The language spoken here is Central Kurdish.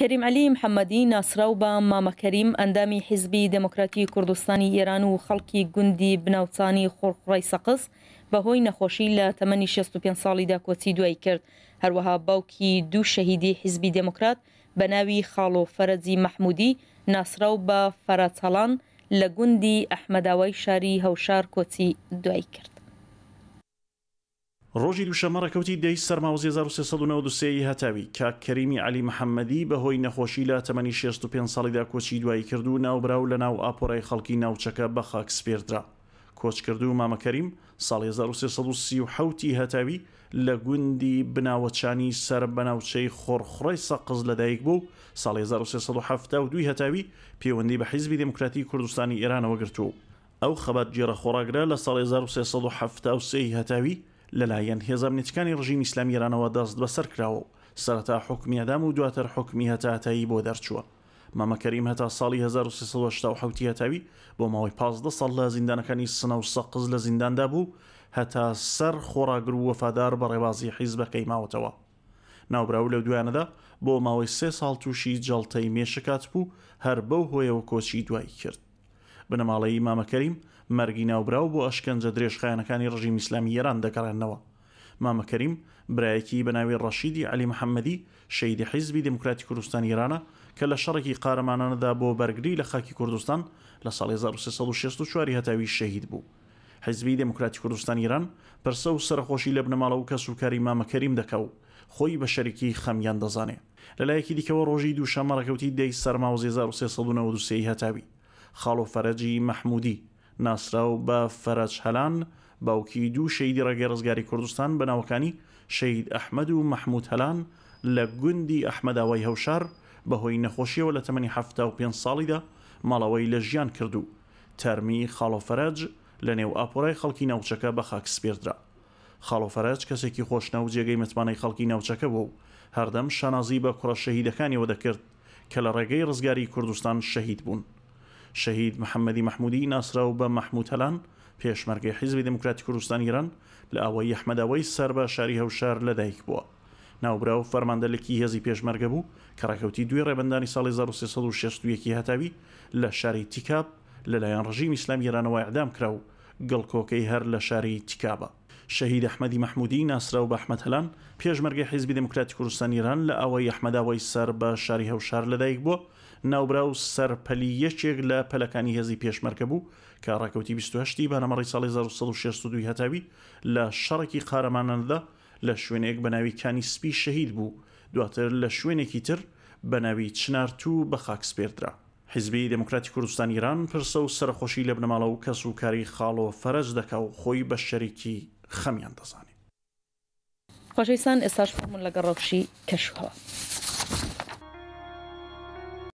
کەریم علی محەممەدی ناسرااو بە مامەکەریم ئەندامی حیزبی دموکراتی کوردستانی ئێران و خەڵکی گوندی بناوچانی خۆڕڕای سەقس بەهۆی نەخۆشی لە تەمەنی 65 ساڵیدا کۆچی دوای کرد هەروەها باوکی دوو شەهیدی حیزبی دموکرات بە ناوی خاڵۆ فەرەجی مححمودی ناسرااو بە فەرەچەڵان لە گوندی ئەحمەداوای شاری هەوشار کۆچی دوای کرد. ڕۆژی دووشەمە ڕەکەوتی دەی سەرماوز 1993 هەتاوی کاکەریمی علی محەممەدی بەهۆی نەخۆشی لە تەمەنی 65 ساڵیدا کۆچی دوایی کردو ناوبراو لە ناو ئاپۆڕای خەڵکی ناوچەکە بە خاک سپێردرا کۆچ کردو مامەکەریم ساڵ 1970 هەتاوی لە گوندی بناوەچانی سەر بەناوچەی خۆرخڕی سەقز لەدایک بوو ساڵ 1970 هەتاوی پەیوەندی بە حیزبی دموکراتی کوردستانی ئێرانەوە گرتووە ئەو خەبات جێرە خۆراگرە لە ساڵ 1970 هەتاوی لەلایەن هێزە منیچکانی ڕژیم ئسلامی ئێرانەوە دەست بەسەر کراوە و سەرەتا حکمیادام و دواتر حکمی هەتاتایی بۆ دەرچووە مەمەکەریم هەتا ساڵی 1970 هەتاوی بۆ ماوەی پازدە ساڵ لە زیندانەکانی سنە و سەقز لە زینداندا بوو هەتا سەر خۆراگر و وەفادار بە ڕێبازی حیز بەکەیماوەتەوە ناوبراو لە دویانەدا بۆ ماوەی سێ ساڵ تووشی جەڵتەی مێشکات بوو هەر بەو هۆیەوە کۆچی دوایی کرد بنەماڵەی مامەکەریم مەرگی ناوبراو بۆ ئەشکەنجە درێژخایەنەکانی ڕژیم ئسلامی ئێران دەگەڕێنەوە مامەکەریم برایەکی بەناوی ڕەشیدی علی محەممەدی شەیدی حیزبی دموکراتی کوردستان ایرانە کە لە شەڕێکی قارەمانانەدا بۆ بەرگری لە خاکی کوردستان لە ساڵی 1960 هەتاوی شەهید بوو. حزبی دموکراتی کوردستان ایران پرسە و سەرخۆشی لە بنەماڵە و کەسوکاری مامەکەریم دەکەو خۆی بە شەرکی خەمیان دەزانێ لەلایەکی دیکەوە ڕۆژی دوو شەمەڕەکەوتی دەی سەرما و 1993 هەتاوی خاڵ و فەرەجی مەحمودی ناسرااو بە فەرەج هەلان باوکی دوو شەیدی ڕێگە ڕزگاری کوردستان بەناوەکانی شەید ئەحمەد و مەحمود هەلان لە گوندی ئەحمەداوای هەوشار بەهۆی نەخۆشیەوە لە تەمەنی ه پێ ساڵیدا ماڵەوەی لە ژیان کردو تەرمی خاڵۆفەرەج لە نێو ئاپۆرای خەڵکی ناوچەکە بە خاکسپێردرا خاڵۆفەرەج کەسێکی خۆشنە و جێگەی متمانەی خەڵکی ناوچەکە بوو و هەردەم شانازی بە کوڕە شەهیدەکانیەوە دەکرد کە لە ڕێگەی ڕزگاری کوردستان شەهید بوون شەهید محەممەدی مححمودی ناسرااو بە مححموتەلان پێشمەرگی حیزبی دموکراتی کوردستان ایران لە ئەوەی یەحمەداوەی سەر بە شاری هەوشار لەدایک بووە ناوبراو فەرماندەلێکی هێزی پێشمەرگە بوو کەڕاکەوتی دوێ ڕێبندانی ساڵی 1960 هاتاوی لە شاری تیکاب لەلایەن ڕژیم ئیسلام ئێرانەوە ئەعدام کرا و گەڵکۆکەی هەر لە شاری تیکابە شەهید ئەحمەدی مححمودی ناسرا و بەحمەد هەلان پێشمەرگی حیزبی دموکراتی کوردستان ئیران لە ئەوەی ئەحمەداوای سەر بە شاری هەوشار لەدایک بووە ناوبرا و سەرپەلی یەکێک لە پەلەکانی هێزی پێشمەرگە بوو کە ڕاکەوتی 28 بەرەمەڕی ساڵی 1962 هەتاوی لە شەڕێکی قارەمانەدا لە شوێنێک بەناویکانی سپی شەهید بوو دواتر لە شوێنێکی تر بەناوی چنارتو بە خاکسپێردرا. حزبی دموکراتی کوردستان ایران پرسە و سەرخۆشی لە بنەماڵە و کەس و کاری خاڵۆ فەرز دەکا و خۆی بە شەریکی خەمیان دەزانین خۆشەویستان ئێستاش من لەگە ڕەوشی کەشهەوە.